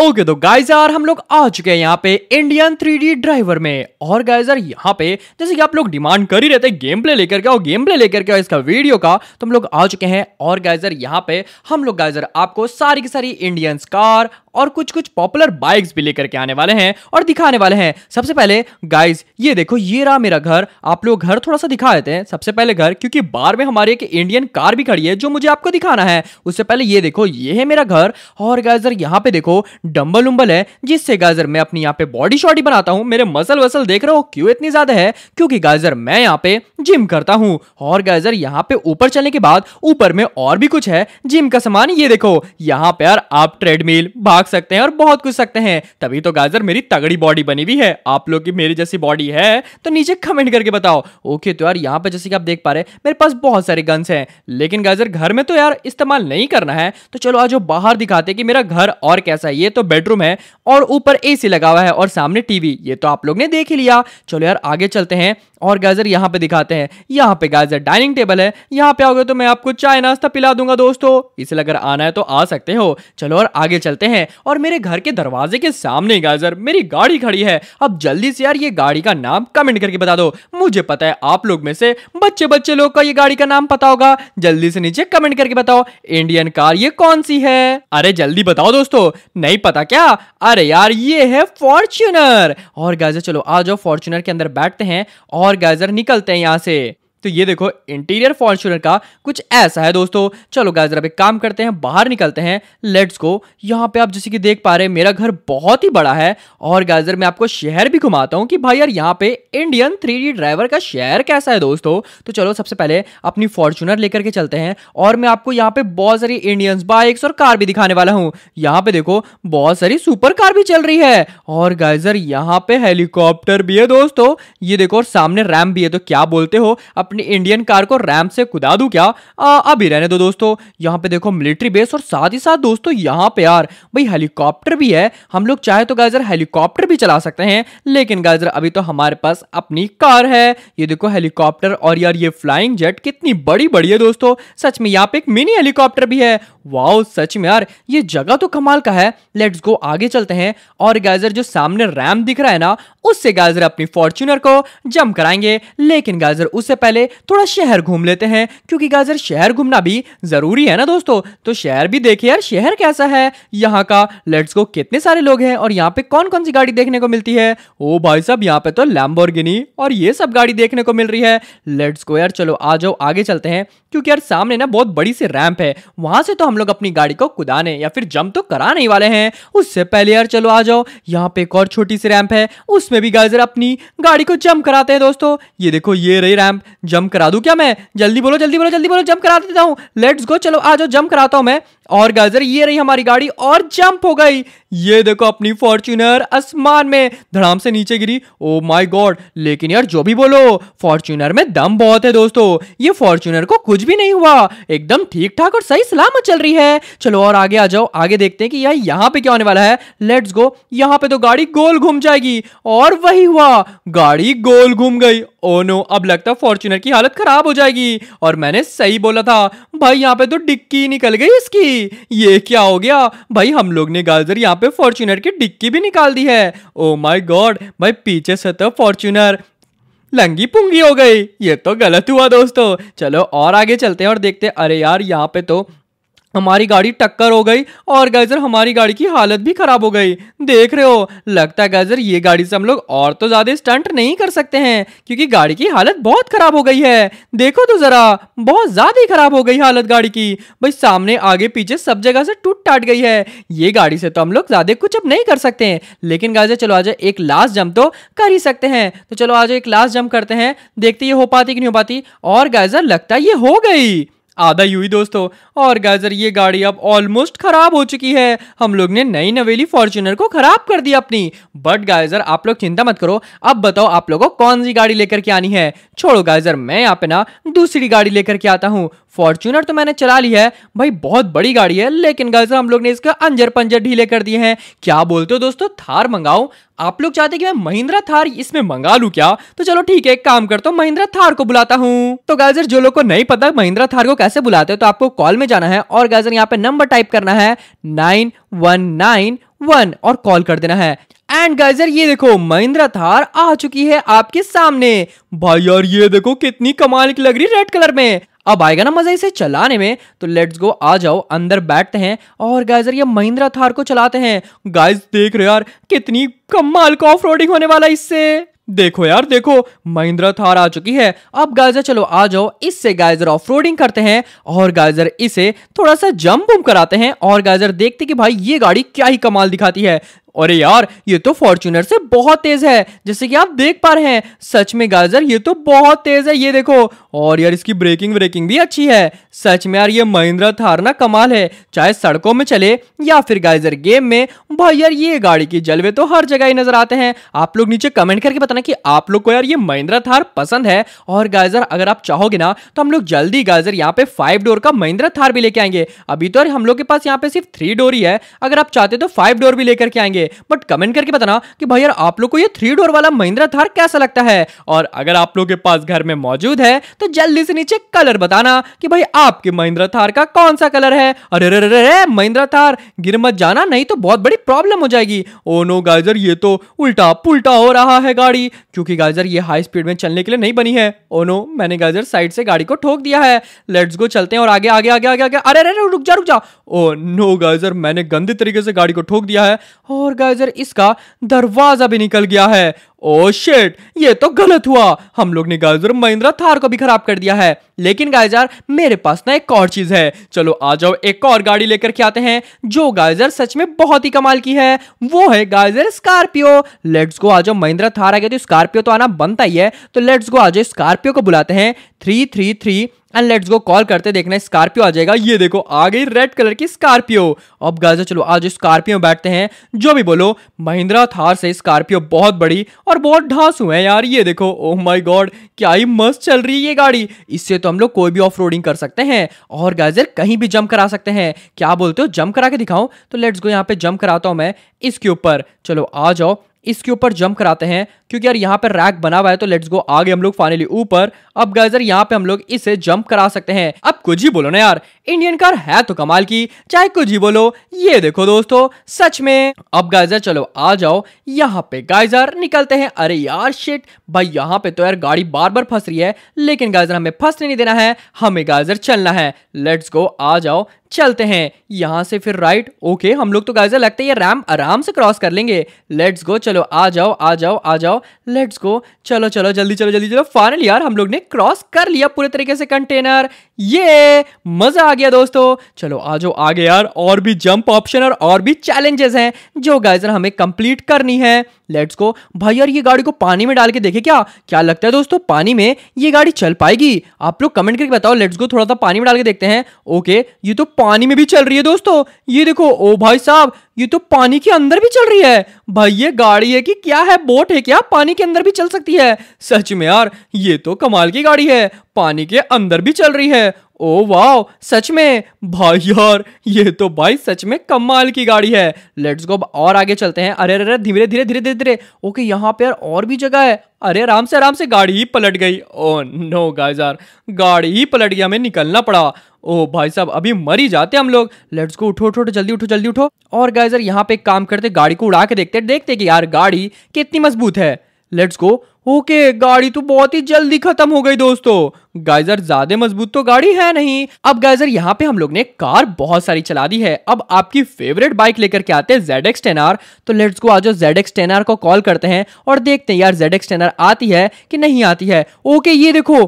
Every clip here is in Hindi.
ओके okay, तो गाइज यार हम लोग आ चुके हैं यहाँ पे इंडियन थ्री ड्राइवर में और गाइज यार यहाँ पे जैसे कि आप लोग डिमांड कर ही रहते हैं गेम प्ले लेकर के और गेम प्ले लेकर के और इसका वीडियो का तो हम लोग आ चुके हैं और गाइज यार यहाँ पे हम लोग गाइज यार आपको सारी की सारी इंडियन कार और कुछ कुछ पॉपुलर बाइक्स भी लेकर के आने वाले हैं और दिखाने वाले हैं सबसे पहले गाइज ये देखो ये रहा मेरा घर आप लोग घर थोड़ा सा दिखा देते हैं सबसे पहले घर क्योंकि बार में हमारी एक इंडियन कार भी खड़ी है जो मुझे आपको दिखाना है उससे पहले ये देखो ये है मेरा घर और गाइजर यहाँ पे देखो डम्बल उम्बल है जिससे गाजर मैं अपनी यहाँ पे बॉडी शॉडी बनाता हूँ मेरे मसल वसल देख रहे हो क्यों इतनी ज्यादा है क्योंकि गाजर मैं यहाँ पे जिम करता हूँ और गाजर यहाँ पे ऊपर चलने के बाद ऊपर में और भी कुछ है जिम का सामान ये देखो यहाँ पे यार आप ट्रेडमिल भाग सकते हैं और बहुत कुछ सकते हैं तभी तो गाजर मेरी तगड़ी बॉडी बनी हुई है आप लोग की मेरी जैसी बॉडी है तो नीचे कमेंट करके बताओ ओके तो यार यहाँ पे जैसे कि आप देख पा रहे मेरे पास बहुत सारे गन्स है लेकिन गाजर घर में तो यार इस्तेमाल नहीं करना है तो चलो आज बाहर दिखाते कि मेरा घर और कैसा है ये तो तो बेडरूम है और ऊपर एसी लगा हुआ है और सामने टीवी ये तो आप लोग ने देख ही लिया चलो यार आगे चलते हैं और गाजर यहाँ पे दिखाते हैं यहाँ पे गाजर डाइनिंग टेबल है यहाँ पे आओगे तो मैं आपको चाय नाश्ता पिला दूंगा दोस्तों इसलिए अगर आना है तो आ सकते हो चलो और आगे चलते हैं और मेरे घर के दरवाजे के सामने गाजर मेरी गाड़ी खड़ी है अब जल्दी से यार ये गाड़ी का नाम कमेंट करके बता दो मुझे पता है आप लोग में से बच्चे बच्चे लोग का ये गाड़ी का नाम पता होगा जल्दी से नीचे कमेंट करके बताओ इंडियन कार ये कौन सी है अरे जल्दी बताओ दोस्तों नहीं पता क्या अरे यार ये है फॉर्च्यूनर और गाजर चलो आ जाओ फॉर्च्यूनर के अंदर बैठते हैं और और गैजर निकलते हैं यहाँ से तो ये देखो इंटीरियर फॉर्चुनर का कुछ ऐसा है दोस्तों चलो गाय जरा एक काम करते हैं बाहर निकलते हैं लेट्स गो यहाँ पे आप जैसे कि देख पा रहे हैं मेरा घर बहुत ही बड़ा है और गायजर मैं आपको शहर भी घुमाता हूँ कि भाई यार यहाँ पे इंडियन थ्री ड्राइवर का शहर कैसा है दोस्तों तो चलो सबसे पहले अपनी फॉर्चुनर लेकर के चलते हैं और मैं आपको यहाँ पे बहुत सारी इंडियन बाइक्स और कार भी दिखाने वाला हूँ यहाँ पे देखो बहुत सारी सुपर कार भी चल रही है और गाइजर यहाँ पे हेलीकॉप्टर भी है दोस्तों ये देखो और सामने रैम भी है तो क्या बोलते हो अब अपनी इंडियन कार को रैम से कुदा दू क्या आ, अभी रहने दो दोस्तों यहाँ पे देखो मिलिट्री बेस और साथ ही साथ दोस्तों यहाँ पे यार भाई हेलीकॉप्टर भी है हम लोग चाहे तो गाजर हेलीकॉप्टर भी चला सकते हैं लेकिन गाजर अभी तो हमारे पास अपनी कार है ये देखो हेलीकॉप्टर और यार ये फ्लाइंग जेट कितनी बड़ी बड़ी है दोस्तों सच में यहाँ पे एक मिनी हेलीकॉप्टर भी है वाओ सच में यार ये जगह तो कमाल का है लेट्स गो आगे चलते हैं और गाजर जो सामने रैम दिख रहा है ना उससे गाजर अपनी फॉर्च्यूनर को जम कराएंगे लेकिन गाजर उससे पहले पहले थोड़ा शहर घूम लेते हैं क्योंकि गाजर शहर घूमना भी ज़रूरी है ना दोस्तों तो शहर भी देखे यार शहर कैसा है यहाँ का लेट्स गो कितने सारे लोग हैं और यहाँ पे कौन कौन सी गाड़ी देखने को मिलती है ओ भाई साहब यहाँ पे तो लैम्बोर्गिनी और ये सब गाड़ी देखने को मिल रही है लेट्स गो यार चलो आ जाओ आगे चलते हैं क्योंकि यार सामने ना बहुत बड़ी सी रैंप है वहां से तो हम लोग अपनी गाड़ी को कुदाने या फिर जम तो करा नहीं वाले हैं उससे पहले यार चलो आ जाओ यहाँ पे एक और छोटी सी रैंप है उसमें भी गाइजर अपनी गाड़ी को जम कराते हैं दोस्तों ये देखो ये रही रैंप जंप करा दूं क्या मैं जल्दी बोलो जल्दी बोलो जल्दी बोलो जंप करा देता हूँ लेट्स गो चलो आ जाओ जंप कराता हूँ मैं और गाजर ये रही हमारी गाड़ी और जंप हो गई ये देखो अपनी फॉर्च्यूनर आसमान में धड़ाम से नीचे गिरी ओ माय गॉड लेकिन यार जो भी बोलो फॉर्च्यूनर में दम बहुत है दोस्तों ये फॉर्च्यूनर को कुछ भी नहीं हुआ एकदम ठीक ठाक और सही सलामत चल रही है चलो और आगे आ जाओ आगे देखते हैं कि यार यहाँ पे क्या होने वाला है लेट्स गो यहाँ पे तो गाड़ी गोल घूम जाएगी और वही हुआ गाड़ी गोल घूम गई ओ oh नो अब लगता है फॉर्च्यूनर की हालत खराब हो जाएगी और मैंने सही बोला था भाई यहाँ पे तो डिक्की निकल गई इसकी ये क्या हो गया भाई हम लोग ने गाजर यहाँ पे फॉर्चूनर की डिक्की भी निकाल दी है ओ माई गॉड भाई पीछे से तो फॉर्चुनर लंगी पुंगी हो गई ये तो गलत हुआ दोस्तों चलो और आगे चलते हैं और देखते हैं अरे यार यहाँ पे तो हमारी गाड़ी टक्कर हो गई और गैजर हमारी गाड़ी की हालत भी खराब हो गई देख रहे हो लगता है गैजर ये गाड़ी से हम लोग और तो ज़्यादा स्टंट नहीं कर सकते हैं क्योंकि गाड़ी की हालत बहुत ख़राब हो गई है देखो तो ज़रा बहुत ज़्यादा ही ख़राब हो गई हालत गाड़ी की भाई सामने आगे पीछे सब जगह से टूट टाट गई है ये गाड़ी से तो हम लोग ज़्यादा कुछ अब नहीं कर सकते हैं लेकिन गैजर चलो आज एक लास्ट जम्प तो कर ही सकते हैं तो चलो आज एक लास्ट जम्प करते हैं देखते ये हो पाती कि नहीं हो पाती और गैजर लगता है ये हो गई आधा यू ही दोस्तों और गाजर ये गाड़ी अब ऑलमोस्ट खराब हो चुकी है हम लोग ने नई नवेली फॉर्च्यूनर को खराब कर दिया अपनी बट गाइजर आप लोग चिंता मत करो अब बताओ आप लोगों को कौन सी गाड़ी लेकर के आनी है छोड़ो गाइजर मैं यहाँ पे ना दूसरी गाड़ी लेकर के आता हूँ फॉर्च्यूनर तो मैंने चला लिया है भाई बहुत बड़ी गाड़ी है लेकिन गाइस हम लोग ने इसका अंजर पंजर ढीले कर दिए हैं क्या बोलते हो दोस्तों थार मंगाओ आप लोग चाहते कि मैं महिंद्रा थार इसमें मंगा लू क्या तो चलो ठीक है एक काम करता हूँ महिंद्रा थार को बुलाता हूँ तो गाजर जो लोग को नहीं पता महिंद्रा थार को कैसे बुलाते हैं तो आपको कॉल में जाना है और गाजर यहाँ पे नंबर टाइप करना है नाइन वन नाइन वन और कॉल कर देना है एंड गाइजर ये देखो महिंद्रा थार आ चुकी है आपके सामने भाई यार ये देखो कितनी कमाल की लग रही रेड कलर में अब आएगा ना मज़ा इसे चलाने में तो लेट्स गो आ जाओ अंदर बैठते हैं और गाइजर ये महिंद्रा थार को चलाते हैं गाइज देख रहे यार कितनी कमाल का ऑफ रोडिंग होने वाला इससे देखो यार देखो महिंद्रा थार आ चुकी है अब गाइजर चलो आ जाओ इससे गाइजर ऑफ रोडिंग करते हैं और गाइजर इसे थोड़ा सा जम्प बुम कराते हैं और गाइजर देखते कि भाई ये गाड़ी क्या ही कमाल दिखाती है अरे यार ये तो फॉर्च्यूनर से बहुत तेज है जैसे कि आप देख पा रहे हैं सच में गाजर ये तो बहुत तेज है ये देखो और यार इसकी ब्रेकिंग ब्रेकिंग भी अच्छी है सच में यार ये महिंद्रा थार ना कमाल है चाहे सड़कों में चले या फिर गाइजर गेम में भाई यार ये गाड़ी की जलवे तो हर जगह ही नजर आते हैं आप लोग नीचे कमेंट करके बताना कि आप लोग को यार ये महिंद्रा थार पसंद है और गाइजर अगर आप चाहोगे ना तो हम लोग जल्दी गाइजर यहाँ पे फाइव डोर का महिंद्रा थार भी लेके आएंगे अभी तो यार हम लोग के पास यहाँ पे सिर्फ थ्री डोर ही है अगर आप चाहते तो फाइव डोर भी लेकर के आएंगे चाहिए बट कमेंट करके बताना कि भाई यार आप लोग को ये थ्री डोर वाला महिंद्रा थार कैसा लगता है और अगर आप लोग के पास घर में मौजूद है तो जल्दी से नीचे कलर बताना कि भाई आपके महिंद्रा थार का कौन सा कलर है अरे रे रे रे महिंद्रा थार गिर मत जाना नहीं तो बहुत बड़ी प्रॉब्लम हो जाएगी ओ oh नो गाइजर ये तो उल्टा पुलटा हो रहा है गाड़ी क्योंकि गाइजर ये हाई स्पीड में चलने के लिए नहीं बनी है ओ oh नो मैंने गाइजर साइड से गाड़ी को ठोक दिया है लेट्स गो चलते हैं और आगे आगे आगे आगे आगे अरे अरे रुक जा रुक जा ओ oh नो गाइजर मैंने गंदे तरीके से गाड़ी को ठोक दिया है ओ और गाइजर इसका दरवाजा भी निकल गया है ओ oh, शिट ये तो गलत हुआ हम लोग ने गाइजर महिंद्रा थार को भी खराब कर दिया है लेकिन गाइजर मेरे पास ना एक और चीज है चलो आ जाओ एक और गाड़ी लेकर के आते हैं जो गाइजर सच में बहुत ही कमाल की है वो है गाइजर स्कॉर्पियो लेट्स गो आ जाओ महिंद्रा थार आ गया तो स्कॉर्पियो तो आना बनता ही है तो लेट्स गो आ जाओ स्कॉर्पियो को बुलाते हैं three three three and let's go call करते देखना स्कॉर्पियो आ जाएगा ये देखो आ गई रेड कलर की स्कॉर्पियो अब गाजा चलो आज स्कॉर्पियो बैठते हैं जो भी बोलो महिंद्रा थार से स्कॉर्पियो बहुत बड़ी और बहुत ढास हुए हैं यार ये देखो ओह माय गॉड क्या ही मस्त चल रही है ये गाड़ी इससे तो हम लोग कोई भी ऑफ कर सकते हैं और गाइजर कहीं भी जंप करा सकते हैं क्या बोलते हो जंप करा के दिखाओ तो लेट्स गो यहाँ पे जंप कराता हूँ मैं इसके ऊपर चलो आ जाओ इसके ऊपर जंप कराते हैं क्योंकि यार यहाँ पर रैक बना हुआ है तो लेट्स गो आगे हम लोग फाइनली ऊपर अब गाइजर यहाँ पे हम लोग इसे जंप करा सकते हैं अब कुछ ही बोलो ना यार इंडियन कार है तो कमाल की चाहे कुछ ही बोलो ये देखो दोस्तों सच में अब गाइजर चलो आ जाओ यहाँ पे गाइजर निकलते हैं अरे यार शिट भाई यहाँ पे तो यार गाड़ी बार बार फंस रही है लेकिन गाइजर हमें फंसने नहीं देना है हमें गाइजर चलना है लेट्स गो आ जाओ चलते हैं यहाँ से फिर राइट ओके हम लोग तो गाइजर लगते हैं रैम आराम से क्रॉस कर लेंगे लेट्स गो चलो आ जाओ आ जाओ आ जाओ लेट्स गो चलो चलो जल्दी चलो जल्दी चलो फाइनल यार हम लोग ने क्रॉस कर लिया पूरे तरीके से कंटेनर ये मजा आ गया दोस्तों चलो आज आगे यार और भी जंप ऑप्शन और और भी चैलेंजेस हैं जो गाइजर हमें कंप्लीट करनी है लेट्स गो भाई यार ये गाड़ी को पानी में डाल के देखे क्या क्या लगता है दोस्तों पानी में ये गाड़ी चल पाएगी आप लोग कमेंट करके बताओ लेट्स गो थोड़ा सा पानी में डाल के देखते हैं ओके ये तो पानी में भी चल रही है दोस्तों ये देखो ओ भाई साहब ये तो पानी के अंदर भी चल रही है भाई ये गाड़ी है कि क्या है बोट है क्या पानी के अंदर भी चल सकती है सच में यार ये तो कमाल की गाड़ी है पानी के अंदर भी चल रही है ओ वाओ सच में भाई यार ये तो भाई सच में कमाल की गाड़ी है लेट्स गो और आगे चलते हैं अरे अरे धीरे धीरे धीरे धीरे धीरे ओके यहाँ पे यार और भी जगह है अरे आराम से आराम से गाड़ी ही पलट गई ओ नो गाइस यार गाड़ी ही पलट गई हमें निकलना पड़ा ओ oh, भाई साहब अभी मर ही जाते हम लोग लेट्स को उठो उठो जल्दी उठो जल्दी उठो और गाइस यार यहाँ पे एक काम करते गाड़ी को उड़ा के देखते देखते कि यार गाड़ी कितनी मजबूत है लेट्स गो ओके गाड़ी तो बहुत ही जल्दी खत्म हो गई दोस्तों गाइजर ज्यादा मजबूत तो गाड़ी है नहीं अब गाइजर यहाँ पे हम लोग ने कार बहुत सारी चला दी है अब आपकी फेवरेट बाइक लेकर के आते हैं जेड एक्स तो लेट्स गो आज जेड एक्स को कॉल करते हैं और देखते हैं यार जेड एक्स आती है कि नहीं आती है ओके ये देखो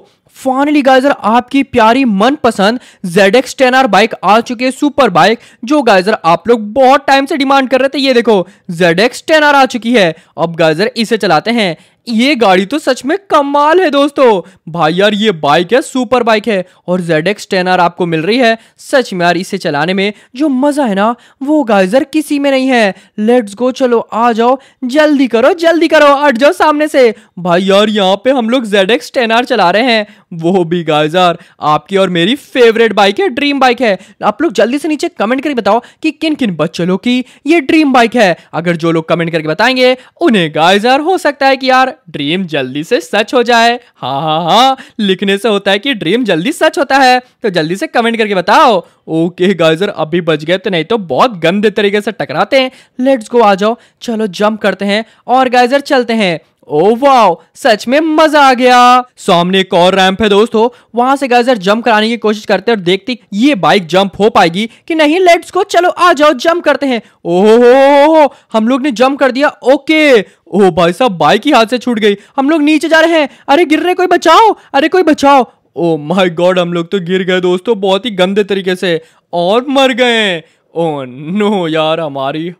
फाइनली गाइजर आपकी प्यारी मनपसंद Z X ten R bike आ चुकी है सुपर बाइक जो गाइजर आप लोग बहुत टाइम से डिमांड कर रहे थे ये देखो जेड एक्स टेन आर आ चुकी है अब गाइजर इसे चलाते हैं ये गाड़ी तो सच में कमाल है दोस्तों भाई यार ये बाइक है सुपर बाइक है और जेड एक्स आर आपको मिल रही है सच में यार इसे चलाने में जो मजा है ना वो गाइजर किसी में नहीं है लेट्स गो चलो आ जाओ जल्दी करो जल्दी करो अट जाओ सामने से भाई यार यहाँ पे हम लोग जेड एक्स आर चला रहे हैं वो भी गाइजर आपकी और मेरी फेवरेट बाइक है ड्रीम बाइक है आप लोग जल्दी से नीचे कमेंट करके बताओ कि किन किन बच्चों की ये ड्रीम बाइक है अगर जो लोग कमेंट करके बताएंगे उन्हें गाइजर हो सकता है कि यार ड्रीम जल्दी से सच हो जाए हाँ हाँ हाँ लिखने से होता है कि ड्रीम जल्दी सच होता है तो जल्दी से कमेंट करके बताओ ओके गाइजर अभी बच गए तो नहीं तो बहुत गंदे तरीके से टकराते हैं लेट्स गो आ जाओ चलो जंप करते हैं और गाइजर चलते हैं ओ oh, वाओ सच में मजा आ गया सामने एक और रैंप है दोस्तों वहां से गाइजर जंप कराने की कोशिश करते हैं और देखते ये बाइक जंप हो पाएगी कि नहीं लेट्स को चलो आ जाओ जंप करते हैं ओहो oh, हो, oh, हम लोग ने जंप कर दिया ओके ओ भाई साहब बाइक ही हाथ से छूट गई हम लोग नीचे जा रहे हैं अरे गिर रहे कोई बचाओ अरे कोई बचाओ ओ माय गॉड हम लोग तो गिर गए दोस्तों बहुत ही गंदे तरीके से और मर गए ओ नो यार हमारी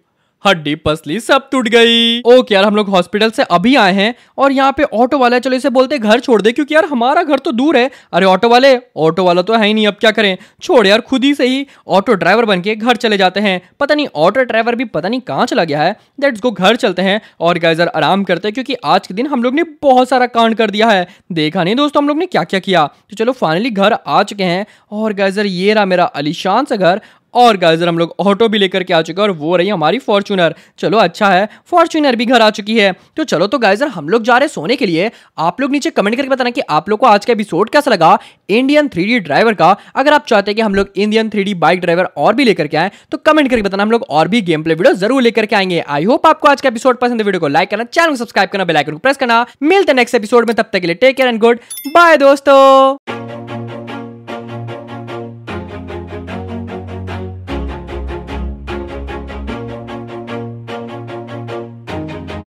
हड्डी पसली सब टूट गई ओके यार हम लोग हॉस्पिटल से अभी आए हैं और यहाँ पे ऑटो वाला चलो इसे बोलते घर छोड़ दे क्योंकि यार हमारा घर तो दूर है अरे ऑटो वाले ऑटो वाला तो है ही नहीं अब क्या करें छोड़ यार खुद ही से ही ऑटो ड्राइवर बन के घर चले जाते हैं पता नहीं ऑटो ड्राइवर भी पता नहीं कहाँ चला गया है लेट्स गो घर चलते हैं और गाइजर आराम करते हैं क्योंकि आज के दिन हम लोग ने बहुत सारा कांड कर दिया है देखा नहीं दोस्तों हम लोग ने क्या क्या किया तो चलो फाइनली घर आ चुके हैं और गाइजर ये रहा मेरा अलीशान सा घर और गाइस हम लोग ऑटो भी लेकर के आ चुके हैं और वो रही हमारी फॉर्चूनर चलो अच्छा है फॉर्चूनर भी घर आ चुकी है तो चलो तो गाइजर हम लोग जा रहे हैं सोने के लिए आप लोग नीचे कमेंट करके बताना कि आप लोग को आज का एपिसोड कैसा लगा इंडियन थ्री ड्राइवर का अगर आप चाहते हैं कि हम लोग इंडियन थ्री बाइक ड्राइवर और भी लेकर के आए तो कमेंट करके बताना हम लोग और भी गेम प्ले वीडियो जरूर लेकर के आएंगे आई होप आपको आज का एपिसोड पसंद वीडियो को लाइक करना चैनल को सब्सक्राइब करना बेलाइकन को प्रेस करना मिलते नेक्स्ट एपिसोड में तब तक के लिए take care and goodbye दोस्तों